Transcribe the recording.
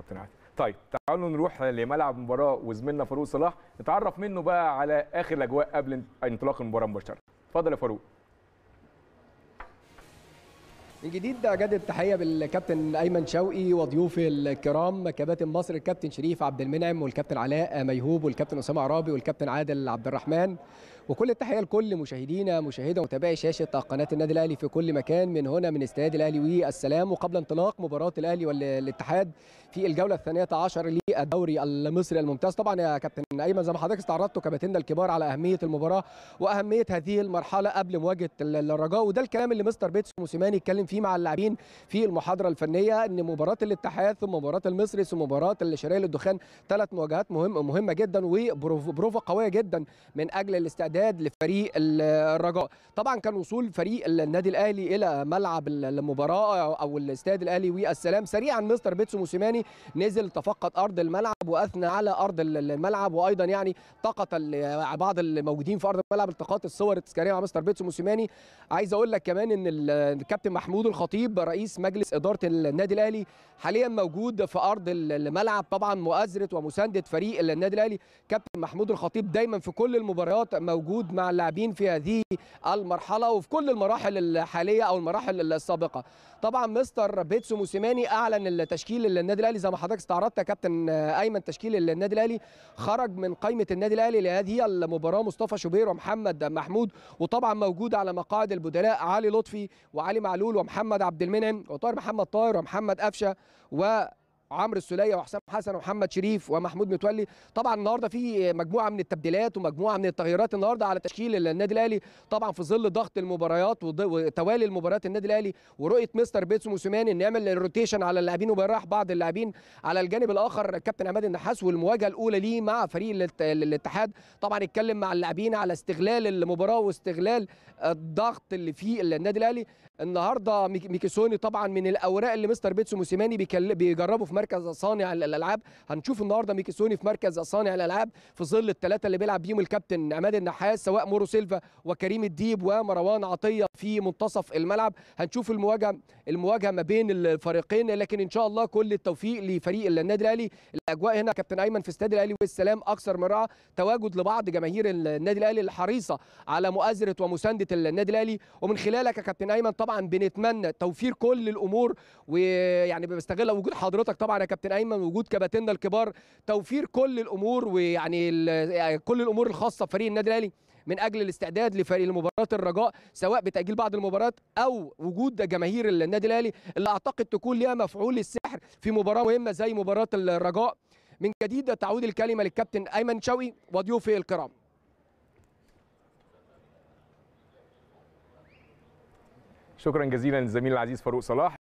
كابتن عادل طيب تعالوا نروح لملعب المباراه وزميلنا فاروق صلاح نتعرف منه بقى على اخر الاجواء قبل انطلاق المباراه مباشره اتفضل يا فاروق من جديد اجدد التحيه بالكابتن ايمن شوقي وضيوفي الكرام كباتن مصر الكابتن شريف عبد المنعم والكابتن علاء ميهوب والكابتن اسامه عرابي والكابتن عادل عبد الرحمن وكل التحيه لكل مشاهدينا مشاهدة ومتابعي شاشه قناه النادي الاهلي في كل مكان من هنا من استاد الاهلي والسلام وقبل انطلاق مباراه الاهلي والاتحاد في الجوله الثانيه عشر للدوري المصري الممتاز طبعا يا كابتن ايمن زي ما حضرتك استعرضت كابتننا الكبار على اهميه المباراه واهميه هذه المرحله قبل مواجهه الرجاء وده الكلام اللي مستر بيتس موسيماني اتكلم فيه مع اللاعبين في المحاضره الفنيه ان مباراه الاتحاد ثم مباراه المصري ثم مباراه الشرقيه للدخان ثلاث مواجهات مهم مهمه جدا وبروفه قويه جدا من اجل الاستعداد الاستعداد لفريق الرجاء طبعا كان وصول فريق النادي الاهلي الى ملعب المباراه او الاستاد الاهلي والسلام سريعا مستر بيتسو موسيماني نزل تفقد ارض الملعب واثنى على ارض الملعب وايضا يعني طاقه بعض الموجودين في ارض الملعب التقاط الصور التذكاريه مع مستر بيتسو موسيماني عايز اقول لك كمان ان الكابتن محمود الخطيب رئيس مجلس اداره النادي الاهلي حاليا موجود في ارض الملعب طبعا مؤازره ومسانده فريق النادي الاهلي كابتن محمود الخطيب دايما في كل المباريات موجود مع اللاعبين في هذه المرحله وفي كل المراحل الحاليه او المراحل السابقه طبعا مستر بيتسو موسيماني اعلن التشكيل للنادي الاهلي زي ما حضرتك استعرضت يا كابتن آه، ايمن دايما تشكيل النادي الاهلي خرج من قائمه النادي الاهلي لهذه المباراه مصطفى شوبير ومحمد محمود وطبعا موجود على مقاعد البدلاء علي لطفي وعلي معلول ومحمد عبد المنعم وطاهر محمد طاهر ومحمد قفشه و عمرو السوليه وحسام حسن ومحمد شريف ومحمود متولي طبعا النهارده في مجموعه من التبديلات ومجموعه من التغييرات النهارده على تشكيل النادي الاهلي طبعا في ظل ضغط المباريات وتوالي المباريات النادي الاهلي ورؤيه مستر بيتسو موسيماني ان يعمل الروتيشن على اللاعبين وبيريح بعض اللاعبين على الجانب الاخر كابتن عماد النحاس والمواجهه الاولى ليه مع فريق الاتحاد طبعا اتكلم مع اللاعبين على استغلال المباراه واستغلال الضغط اللي في النادي الاهلي النهارده ميكيسوني طبعا من الاوراق اللي مستر بيتسو موسيماني بيجربه في مركز صانع الالعاب هنشوف النهارده ميكيسوني في مركز صانع الالعاب في ظل الثلاثه اللي بيلعب بيهم الكابتن عماد النحاس سواء مورو سيلفا وكريم الديب ومروان عطيه في منتصف الملعب هنشوف المواجهه المواجهه ما بين الفريقين لكن ان شاء الله كل التوفيق لفريق النادي الاهلي الاجواء هنا كابتن ايمن في استاد الاهلي والسلام اكثر من رائعه تواجد لبعض جماهير النادي الاهلي الحريصه على مؤازره ومسانده النادي الاهلي ومن خلالك يا كابتن ايمن طبعا طبعا بنتمنى توفير كل الامور ويعني بستغل وجود حضرتك طبعا يا كابتن ايمن وجود كباتننا الكبار توفير كل الامور ويعني يعني كل الامور الخاصه بفريق النادي الاهلي من اجل الاستعداد لفريق لمباراه الرجاء سواء بتاجيل بعض المباريات او وجود جماهير النادي الاهلي اللي اعتقد تكون ليها مفعول السحر في مباراه مهمه زي مباراه الرجاء من جديد تعود الكلمه للكابتن ايمن شوقي وضيوفه الكرام شكرا جزيلا للزميل العزيز فاروق صلاح